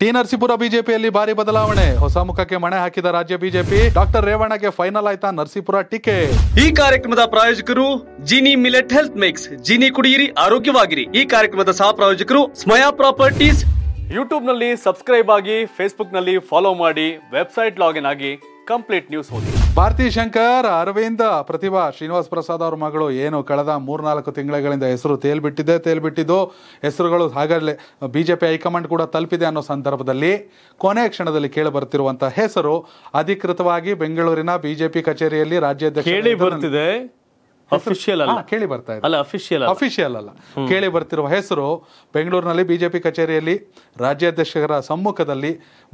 T Narasipura ಬಿಜೆಪಿಯಲ್ಲಿ ಭಾರಿ ಬದಲಾವಣೆ ಹೊಸ ಮುಖಕ್ಕೆ ಮಣೆ ಹಾಕಿದ ರಾಜ್ಯ ಬಿಜೆಪಿ ಡಾಕ್ಟರ್ ರೇವಣ್ಣಗೆ ಫೈನಲ್ ಆಯ್ತಾ ನರಸೀಪುರ ಟಿಕೆಟ್ ಈ ಕಾರ್ಯಕ್ರಮದ ಪ್ರಾಯೋಜಕರು Jini millet health mix Jini ಕುಡಿಯಿರಿ ಆರೋಗ್ಯವಾಗಿರಿ ಈ ಕಾರ್ಯಕ್ರಮದ ಸಹ ಪ್ರಾಯೋಜಕರು ಸ್ಮಯಾ ಪ್ರಾಪರ್ಟೀಸ್ ಯೂಟ್ಯೂಬ್ ನಲ್ಲಿ ಸಬ್ಸ್ಕ್ರೈಬ್ ಆಗಿ ಫೇಸ್ಬುಕ್ ನಲ್ಲಿ ಫಾಲೋ ಮಾಡಿ ವೆಬ್ಸೈಟ್ ಲಾಗಿನ್ ಆಗಿ ಕಂಪ್ಲೀಟ್ ನ್ಯೂಸ್ ಓದಿ ಭಾರತಿ ಶಂಕರ್ ಅರವಿಂದ ಪ್ರತಿಭಾ ಶ್ರೀನಿವಾಸ್ ಪ್ರಸಾದ್ ಅವ್ರ ಮಗಳು ಏನು ಕಳೆದ ಮೂರ್ನಾಲ್ಕು ತಿಂಗಳುಗಳಿಂದ ಹೆಸರು ತೇಲ್ಬಿಟ್ಟಿದೆ ತೇಲ್ಬಿಟ್ಟಿದ್ದು ಹೆಸರುಗಳು ಹಾಗಲೇ ಬಿ ಜೆ ಪಿ ಹೈಕಮಾಂಡ್ ಕೂಡ ತಲುಪಿದೆ ಅನ್ನೋ ಸಂದರ್ಭದಲ್ಲಿ ಕೊನೆ ಕ್ಷಣದಲ್ಲಿ ಕೇಳಿ ಬರ್ತಿರುವಂತಹ ಹೆಸರು ಅಧಿಕೃತವಾಗಿ ಬೆಂಗಳೂರಿನ ಬಿಜೆಪಿ ಕಚೇರಿಯಲ್ಲಿ ರಾಜ್ಯಾಧ್ಯಕ್ಷ ಕೇಳಿ ಅಲ್ಲ ಕೇಳಿ ಅಲ್ಲ ಅಫಿಷಿಯಲ್ ಅಲ್ಲ ಕೇಳಿ ಬರ್ತಿರುವ ಹೆಸರು ಬೆಂಗಳೂರಿನಲ್ಲಿ ಬಿಜೆಪಿ ಕಚೇರಿಯಲ್ಲಿ ರಾಜ್ಯಾಧ್ಯಕ್ಷರ ಸಮ್ಮುಖದಲ್ಲಿ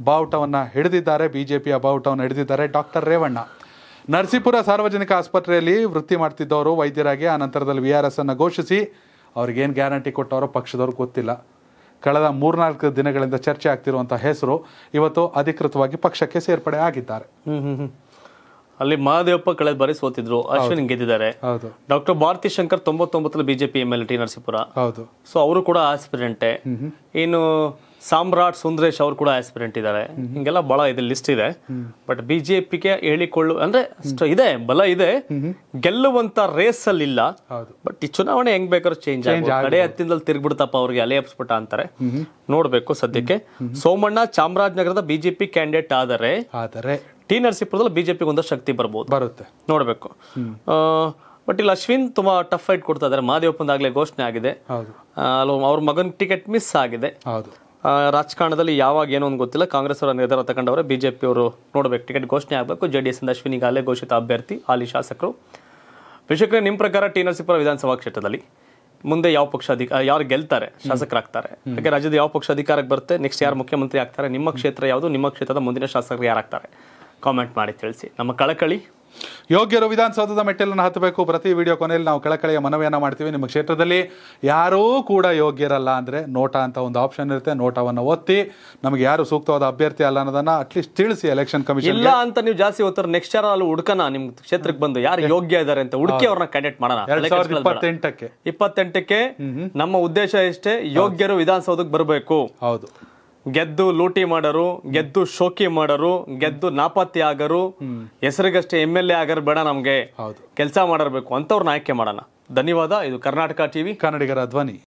ಬಾವುಟವನ್ನ ಹಿಡಿದಿದ್ದಾರೆ ಬಿಜೆಪಿಯ ಬಾವುಟವನ್ನು ಹಿಡಿದಿದ್ದಾರೆ ಡಾಕ್ಟರ್ ರೇವಣ್ಣ ನರಸೀಪುರ ಸಾರ್ವಜನಿಕ ಆಸ್ಪತ್ರೆಯಲ್ಲಿ ವೃತ್ತಿ ಮಾಡ್ತಿದ್ದವರು ವೈದ್ಯರಾಗಿ ಆ ನಂತರದಲ್ಲಿ ವಿ ಆರ್ ಎಸ್ ಅನ್ನು ಘೋಷಿಸಿ ಅವ್ರಿಗೇನು ಗ್ಯಾರಂಟಿ ಕೊಟ್ಟವರು ಪಕ್ಷದವ್ರಿಗೆ ಗೊತ್ತಿಲ್ಲ ಕಳೆದ ಮೂರ್ನಾಲ್ಕು ದಿನಗಳಿಂದ ಚರ್ಚೆ ಆಗ್ತಿರುವಂತಹ ಹೆಸರು ಇವತ್ತು ಅಧಿಕೃತವಾಗಿ ಪಕ್ಷಕ್ಕೆ ಸೇರ್ಪಡೆ ಆಗಿದ್ದಾರೆ ಅಲ್ಲಿ ಮಹಾದೇವಪ್ಪ ಕಳೆದ ಬಾರಿ ಸೋತಿದ್ರು ಅಶ್ವಿನ್ ಗೆದ್ದಿದ್ದಾರೆ ಹೌದು ಡಾಕ್ಟರ್ ಭಾರತಿ ಶಂಕರ್ ತೊಂಬತ್ತೊಂಬತ್ತರಲ್ಲಿ BJP M L T Narasipura ಹೌದು ಸೊ ಅವರು ಕೂಡ ಆಸ್ಪಿರೆಂಟೆ ಇನ್ನು ಸಾಮ್ರಾಟ್ ಸುಂದರೇಶ್ ಅವರು ಕೂಡ ಆಸ್ಪಿರೆಂಟ್ ಇದ್ದಾರೆ ಹಿಂಗೆಲ್ಲ ಬಹಳ ಇದೆ ಲಿಸ್ಟ್ ಇದೆ ಬಟ್ ಬಿಜೆಪಿಗೆ ಹೇಳಿಕೊಳ್ಳು ಅಂದ್ರೆ ಇದೆ ಬಲ ಇದೆ ಗೆಲ್ಲುವಂತ ರೇಸ್ ಅಲ್ಲಿ ಇಲ್ಲ ಬಟ್ ಈ ಚುನಾವಣೆ ಹೆಂಗ್ ಬೇಕಾದ್ರೂ ಚೇಂಜ್ ಕಡೆ ಹತ್ತಿನದಲ್ಲಿ ತಿರ್ಗ್ಬಿಡ್ತಪ್ಪ ಅವ್ರಿಗೆ ಅಲೆ ಹಬ್ಸ್ಬಿಟ್ಟ ಅಂತಾರೆ ನೋಡ್ಬೇಕು ಸದ್ಯಕ್ಕೆ ಸೋಮಣ್ಣ ಚಾಮರಾಜನಗರದ ಬಿಜೆಪಿ ಕ್ಯಾಂಡಿಡೇಟ್ ಆದರೆ ಟಿ ನರಸೀಪುರದಲ್ಲಿ ಬಿಜೆಪಿ ಒಂದಷ್ಟು ಶಕ್ತಿ ಬರಬಹುದು ಬರುತ್ತೆ ನೋಡ್ಬೇಕು ಬಟ್ ಇಲ್ಲಿ ಅಶ್ವಿನ್ ತುಂಬಾ ಟಫ್ ಫೈಟ್ ಕೊಡ್ತಾ ಇದ್ದಾರೆ ಮಾದೇವಪ್ಪಂದಾಗಲೇ ಘೋಷಣೆ ಆಗಿದೆ ಅವ್ರ ಮಗನ ಟಿಕೆಟ್ ಮಿಸ್ ಆಗಿದೆ ಹೌದು ರಾಜಕಾರಣದಲ್ಲಿ ಯಾವಾಗ ಏನೋ ಒಂದು ಗೊತ್ತಿಲ್ಲ ಕಾಂಗ್ರೆಸ್ ಅವರ ನಿರ್ಧಾರ ತಗೊಂಡವರು ಬಿ ಜೆ ನೋಡಬೇಕು ಟಿಕೆಟ್ ಘೋಷಣೆ ಆಗಬೇಕು ಜೆ ಡಿ ಅಶ್ವಿನಿ ಗಾಲೆ ಘೋಷಿತ ಅಭ್ಯರ್ಥಿ ಹಾಲಿ ಶಾಸಕರು ವೀಕ್ಷಕರೇ ನಿಮ್ಮ ಪ್ರಕಾರ ಟಿ ನರಸೀಪುರ ವಿಧಾನಸಭಾ ಕ್ಷೇತ್ರದಲ್ಲಿ ಮುಂದೆ ಯಾವ ಪಕ್ಷ ಅಧಿಕಾರ ಯಾರು ಗೆಲ್ತಾರೆ ಶಾಸಕರಾಗ್ತಾರೆ ಯಾಕೆ ರಾಜ್ಯದ ಯಾವ ಪಕ್ಷ ಅಧಿಕಾರಕ್ಕೆ ಬರುತ್ತೆ ನೆಕ್ಸ್ಟ್ ಯಾರು ಮುಖ್ಯಮಂತ್ರಿ ಆಗ್ತಾರೆ ನಿಮ್ಮ ಕ್ಷೇತ್ರ ಯಾವುದು ನಿಮ್ಮ ಕ್ಷೇತ್ರದ ಮುಂದಿನ ಶಾಸಕರು ಯಾರಾಗ್ತಾರೆ ಕಾಮೆಂಟ್ ಮಾಡಿ ತಿಳಿಸಿ ನಮ್ಮ ಕಳಕಳಿ ಯೋಗ್ಯರು ವಿಧಾನಸೌಧದ ಮೆಟ್ಟಿಲನ್ನು ಹತ್ತಬೇಕು ಪ್ರತಿ ವಿಡಿಯೋ ಕೊನೆಯಲ್ಲಿ ನಾವು ಕಳಕಳಿಯ ಮನವಿಯನ್ನು ಮಾಡ್ತೀವಿ ನಿಮ್ಮ ಕ್ಷೇತ್ರದಲ್ಲಿ ಯಾರೂ ಕೂಡ ಯೋಗ್ಯರಲ್ಲ ಅಂದರೆ ನೋಟ ಅಂತ ಒಂದು ಆಪ್ಷನ್ ಇರುತ್ತೆ ನೋಟವನ್ನು ಒತ್ತಿ ನಮಗೆ ಯಾರು ಸೂಕ್ತವಾದ ಅಭ್ಯರ್ಥಿ ಅಲ್ಲ ಅನ್ನೋದನ್ನ ಅಟ್ಲೀಸ್ಟ್ ತಿಳಿಸಿ ಎಲೆಕ್ಷನ್ ಕಮಿಷನ್ ಇಲ್ಲ ಅಂತ ನೀವು ಜಾಸ್ತಿ ಓದ್ತಾರೆ ನೆಕ್ಸ್ಟ್ ಇಯರ್ ಅಲ್ಲಿ ಹುಡುಕನ ನಿಮ್ಮ ಕ್ಷೇತ್ರಕ್ಕೆ ಬಂದು ಯಾರು ಯೋಗ್ಯ ಇದ್ದಾರೆ ಅಂತ ಹುಡುಕಿ ಅವ್ರನ್ನ ಕಂಡಕ್ಟ್ ಮಾಡೋಣ ಇಪ್ಪತ್ತೆಂಟಕ್ಕೆ ಇಪ್ಪತ್ತೆಂಟಕ್ಕೆ ನಮ್ಮ ಉದ್ದೇಶ ಇಷ್ಟೇ ಯೋಗ್ಯರು ವಿಧಾನಸೌಧಕ್ಕೆ ಬರಬೇಕು ಹೌದು ಗೆದ್ದು ಲೂಟಿ ಮಾಡರು ಗೆದ್ದು ಶೋಕಿ ಮಾಡರು ಗೆದ್ದು ನಾಪತ್ತೆ ಆಗರು ಹೆಸರಿಗಷ್ಟೇ ಎಮ್ ಎಲ್ ಎ ಆಗರ್ ಬೇಡ ಹೌದು ಕೆಲಸ ಮಾಡರ್ಬೇಕು ಅಂತವ್ರನ್ನ ಆಯ್ಕೆ ಮಾಡೋಣ ಧನ್ಯವಾದ ಇದು ಕರ್ನಾಟಕ ಟಿವಿ ಕನ್ನಡಿಗರ ಧ್ವನಿ